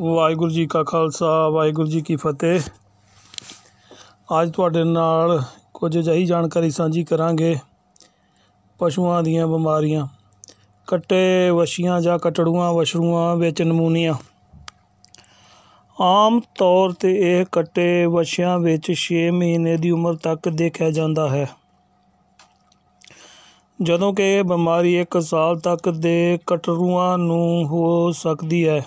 ਵਾਹਿਗੁਰੂ ਜੀ ਕਾ ਖਾਲਸਾ ਵਾਹਿਗੁਰੂ ਜੀ ਕੀ ਫਤਿਹ ਅੱਜ ਤੁਹਾਡੇ ਨਾਲ ਕੁਝ ਅਜਿਹੀ ਜਾਣਕਾਰੀ ਸਾਂਝੀ ਕਰਾਂਗੇ ਪਸ਼ੂਆਂ ਦੀਆਂ ਬਿਮਾਰੀਆਂ ਕੱਟੇ ਵਸ਼ੀਆਂ ਜਾਂ ਕਟੜੂਆਂ ਵਸ਼ਰੂਆਂ ਵਿੱਚ ਨਮੂਨੀਆ ਆਮ ਤੌਰ ਤੇ ਇਹ ਕੱਟੇ ਵਸ਼ੀਆਂ ਵਿੱਚ 6 ਮਹੀਨੇ ਦੀ ਉਮਰ ਤੱਕ ਦੇਖਿਆ ਜਾਂਦਾ ਹੈ ਜਦੋਂ ਕਿ ਇਹ ਬਿਮਾਰੀ 1 ਸਾਲ ਤੱਕ ਦੇ ਕਟੜੂਆਂ ਨੂੰ ਹੋ ਸਕਦੀ ਹੈ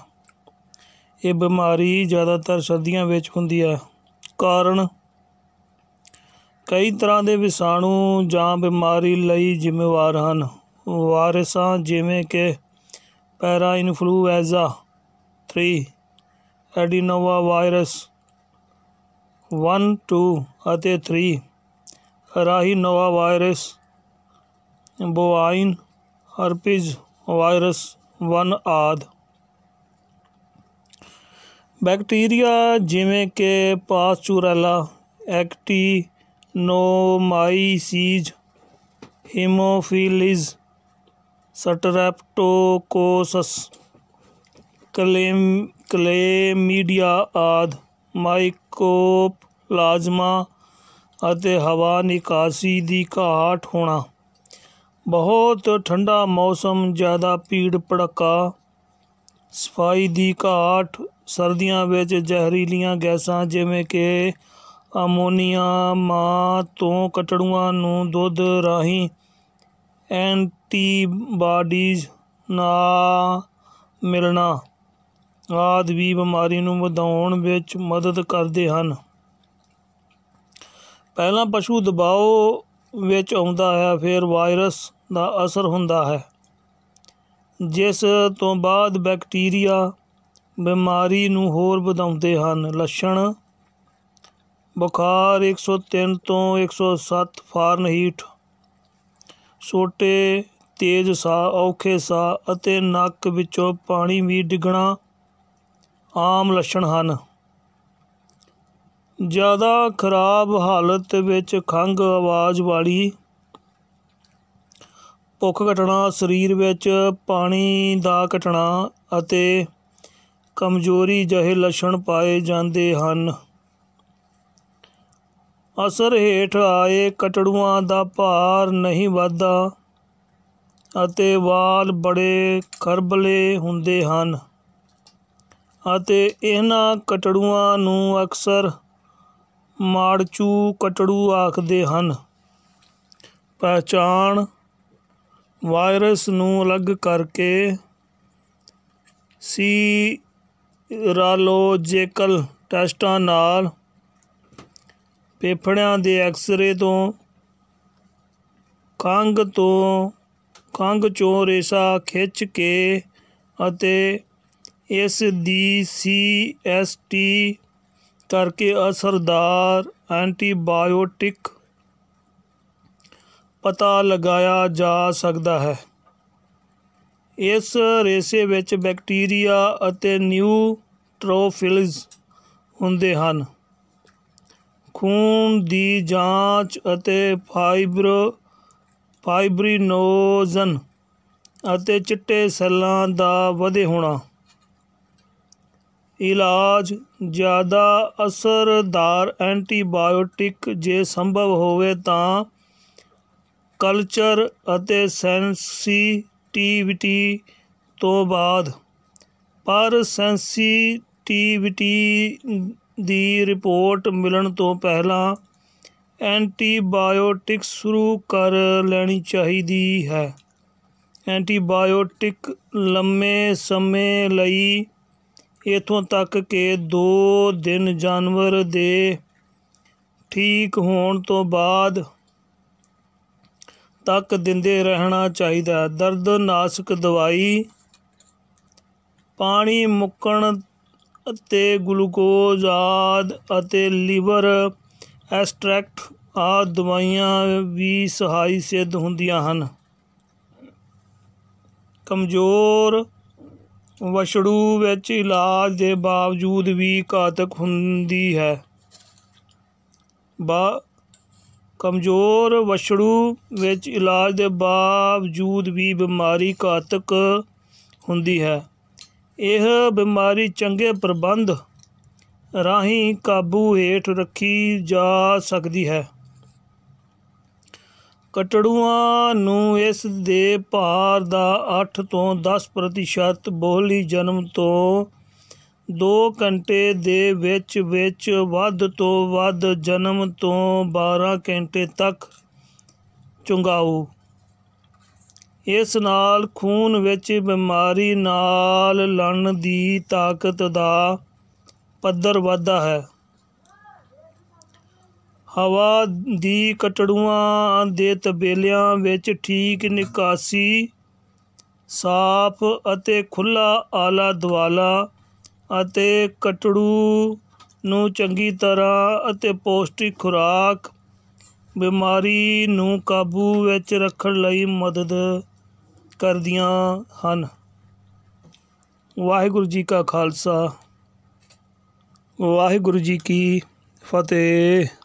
ਇਹ ਬਿਮਾਰੀ ਜ਼ਿਆਦਾਤਰ ਸਰਦੀਆਂ ਵਿੱਚ ਹੁੰਦੀ ਆ ਕਾਰਨ ਕਈ ਤਰ੍ਹਾਂ ਦੇ ਵਿਸ਼ਾਣੂ ਜਾਂ ਬਿਮਾਰੀ ਲਈ ਜ਼ਿੰਮੇਵਾਰ ਹਨ ਵਾਇਰਸਾਂ ਜਿਵੇਂ ਕਿ ਪੈਰਾ ਇਨਫਲੂਐਂਜ਼ਾ 3 ਐਡੀਨੋਵਾ ਵਾਇਰਸ 1 2 ਅਤੇ 3 ਨੋਵਾ ਵਾਇਰਸ ਬੋਆਇਨ ਹਰਪੀਜ਼ ਵਾਇਰਸ 1 ਆਦਿ ਬੈਕਟੀਰੀਆ ਜਿਵੇਂ ਕਿ ਪਾਸਚੁਰੈਲਾ ਐਕਟੀਨੋਮਾਈਸੀਜ਼ ਹੀਮੋਫਿਲਿਜ਼ स्ट्रेप्टोकोसस क्लेम क्लेमीडिया आदि ਮਾਈਕੋਪਲਾਜ਼ਮਾ ਅਤੇ ਹਵਾ ਨਿਕਾਸੀ ਦੀ ਘਾਟ ਹੋਣਾ ਬਹੁਤ ਠੰਡਾ ਮੌਸਮ ਜ਼ਿਆਦਾ ਭੀੜ ਭੜਕਾ ਸਫਾਈ ਦੀ ਘਾਟ ਸਰਦੀਆਂ ਵਿੱਚ ਜ਼ਹਿਰੀਲੀਆਂ ਗੈਸਾਂ ਜਿਵੇਂ ਕਿ ਅਮੋਨੀਆ ਮਾਂ ਤੋਂ ਕਟੜੂਆਂ ਨੂੰ ਦੁੱਧ ਰਾਹੀਂ ਐਂਟੀਬਾਡੀਜ਼ ਨਾ ਮਿਲਣਾ ਆਦ ਵੀ ਬਿਮਾਰੀ ਨੂੰ ਵਧਾਉਣ ਵਿੱਚ ਮਦਦ ਕਰਦੇ ਹਨ ਪਹਿਲਾਂ ਪਸ਼ੂ ਦਬਾਓ ਵਿੱਚ ਆਉਂਦਾ ਹੈ ਫਿਰ ਵਾਇਰਸ ਦਾ ਅਸਰ ਹੁੰਦਾ ਹੈ ਜਿਸ ਤੋਂ ਬਾਅਦ ਬੈਕਟੀਰੀਆ ਬਿਮਾਰੀ ਨੂੰ ਹੋਰ ਵਧਾਉਂਦੇ ਹਨ ਲੱਛਣ ਬੁਖਾਰ 103 ਤੋਂ 107 ਫਾਰਨਹੀਟ ਛੋਟੇ ਤੇਜ਼ ਸਾਹ ਔਖੇ ਸਾਹ ਅਤੇ ਨੱਕ ਵਿੱਚੋਂ ਪਾਣੀ ਵੀ ਡਿੱਗਣਾ ਆਮ ਲੱਛਣ ਹਨ ਜ਼ਿਆਦਾ ਖਰਾਬ ਹਾਲਤ ਵਿੱਚ ਖੰਗ ਆਵਾਜ਼ ਵਾਲੀ ਭੁੱਖ ਘਟਣਾ ਸਰੀਰ ਵਿੱਚ ਪਾਣੀ ਦਾ ਘਟਣਾ ਅਤੇ ਕਮਜ਼ੋਰੀ ਜਿਹੇ ਲੱਛਣ ਪਾਏ ਜਾਂਦੇ ਹਨ ਅਸਰ ਹੇਠ ਆਏ ਕਟੜੂਆਂ ਦਾ ਭਾਰ ਨਹੀਂ ਵੱਧਾ ਅਤੇ ਵਾਲ ਬੜੇ ਖਰਬਲੇ ਹੁੰਦੇ ਹਨ ਅਤੇ ਇਹਨਾਂ ਕਟੜੂਆਂ ਨੂੰ ਅਕਸਰ ਮਾੜਚੂ ਕਟੜੂ ਆਖਦੇ ਹਨ ਪਹਿਚਾਣ ਵਾਇਰਸ ਨੂੰ ਅਲੱਗ ਕਰਕੇ ਸੀ ਰਾਲੋਜੀਕਲ ਟੈਸਟਾਂ ਨਾਲ ਫੇਫੜਿਆਂ ਦੇ ਐਕਸ-ਰੇ ਤੋਂ ਕਾਂਗ ਤੋਂ ਖੰਗ ਚੋਂ ਰੇਸ਼ਾ ਖਿੱਚ ਕੇ ਅਤੇ ਇਸ ਦੀ ਟੀ ਕਰਕੇ ਅਸਰਦਾਰ ਐਂਟੀਬਾਇਓਟਿਕ ਪਤਾ ਲਗਾਇਆ ਜਾ ਸਕਦਾ ਹੈ ਇਸ ਰੇਸ਼ੇ ਵਿੱਚ ਬੈਕਟੀਰੀਆ ਅਤੇ ਨਿਊਟ੍ਰੋਫਿਲਸ ਹੁੰਦੇ ਹਨ ਖੂਨ ਦੀ ਜਾਂਚ ਅਤੇ ਫਾਈਬਰ ਫਾਈਬਰਿਨੋਜਨ ਅਤੇ ਚਿੱਟੇ ਸੈੱਲਾਂ ਦਾ ਵਧੇ ਹੋਣਾ ਇਲਾਜ ਜ਼ਿਆਦਾ ਅਸਰਦਾਰ ਐਂਟੀਬਾਇਓਟਿਕ ਜੇ ਸੰਭਵ ਹੋਵੇ ਤਾਂ ਕਲਚਰ ਅਤੇ ਸੈਂਸੀ ਸੈਂਸੀਟੀਵਿਟੀ ਤੋਂ ਬਾਅਦ ਪਰ ਸੈਂਸੀਟੀਵਿਟੀ ਦੀ ਰਿਪੋਰਟ ਮਿਲਣ ਤੋਂ ਪਹਿਲਾਂ ਐਂਟੀਬਾਇਓਟਿਕ ਸ਼ੁਰੂ ਕਰ ਲੈਣੀ ਚਾਹੀਦੀ ਹੈ ਐਂਟੀਬਾਇਓਟਿਕ ਲੰਮੇ ਸਮੇਂ ਲਈ ਇਥੋਂ ਤੱਕ ਕਿ 2 ਦਿਨ ਜਾਨਵਰ ਦੇ ਠੀਕ ਹੋਣ ਤੋਂ ਬਾਅਦ ਤੱਕ ਦਿੰਦੇ ਰਹਿਣਾ ਚਾਹੀਦਾ ਦਰਦ ਨਾਸ਼ਕ ਦਵਾਈ ਪਾਣੀ ਮੁੱਕਣ ਅਤੇ ਗਲੂਕੋਜ਼ ਆਦ ਅਤੇ ਲੀਵਰ ਐਸਟ੍ਰੈਕਟ ਆ ਦਵਾਈਆਂ ਵੀ ਸਹਾਈ ਸਿੱਧ ਹੁੰਦੀਆਂ ਹਨ ਕਮਜ਼ੋਰ ਵਸ਼ੜੂ ਵਿੱਚ ਇਲਾਜ ਦੇ ਬਾਵਜੂਦ ਵੀ ਘਾਤਕ ਹੁੰਦੀ ਹੈ ਬਾ ਕਮਜ਼ੋਰ ਵਛੜੂ ਵਿੱਚ ਇਲਾਜ ਦੇ ਬਾਵਜੂਦ ਵੀ ਬਿਮਾਰੀ ਘਾਤਕ ਹੁੰਦੀ ਹੈ ਇਹ ਬਿਮਾਰੀ ਚੰਗੇ ਪ੍ਰਬੰਧ ਰਾਹੀਂ ਕਾਬੂ ਹੇਠ ਰੱਖੀ ਜਾ ਸਕਦੀ ਹੈ ਕਟੜੂਆਂ ਨੂੰ ਇਸ ਦੇ ਭਾਰ ਦਾ 8 ਤੋਂ 10% ਬੋਲੀ ਜਨਮ ਤੋਂ ਦੋ ਘੰਟੇ ਦੇ ਵਿੱਚ ਵਿੱਚ ਵੱਧ ਤੋਂ ਵੱਧ ਜਨਮ ਤੋਂ 12 ਘੰਟੇ ਤੱਕ ਚੁੰਘਾਓ ਇਸ ਨਾਲ ਖੂਨ ਵਿੱਚ ਬਿਮਾਰੀ ਨਾਲ ਲੜਨ ਦੀ ਤਾਕਤ ਦਾ ਪੱਧਰ ਵਧਦਾ ਹੈ ਹਵਾ ਦੀ ਕਟੜੂਆਂ ਦੇ ਤਬੇਲਿਆਂ ਵਿੱਚ ਠੀਕ ਨਿਕਾਸੀ ਸਾਫ਼ ਅਤੇ ਖੁੱਲਾ ਆਲਾ ਦੁਆਲਾ ਅਤੇ ਕਟੜੂ ਨੂੰ ਚੰਗੀ ਤਰ੍ਹਾਂ ਅਤੇ ਪੌਸ਼ਟਿਕ ਖੁਰਾਕ ਬਿਮਾਰੀ ਨੂੰ ਕਾਬੂ ਵਿੱਚ ਰੱਖਣ ਲਈ ਮਦਦ ਕਰਦੀਆਂ ਹਨ ਵਾਹਿਗੁਰੂ ਜੀ ਕਾ ਖਾਲਸਾ ਵਾਹਿਗੁਰੂ ਜੀ ਕੀ ਫਤਿਹ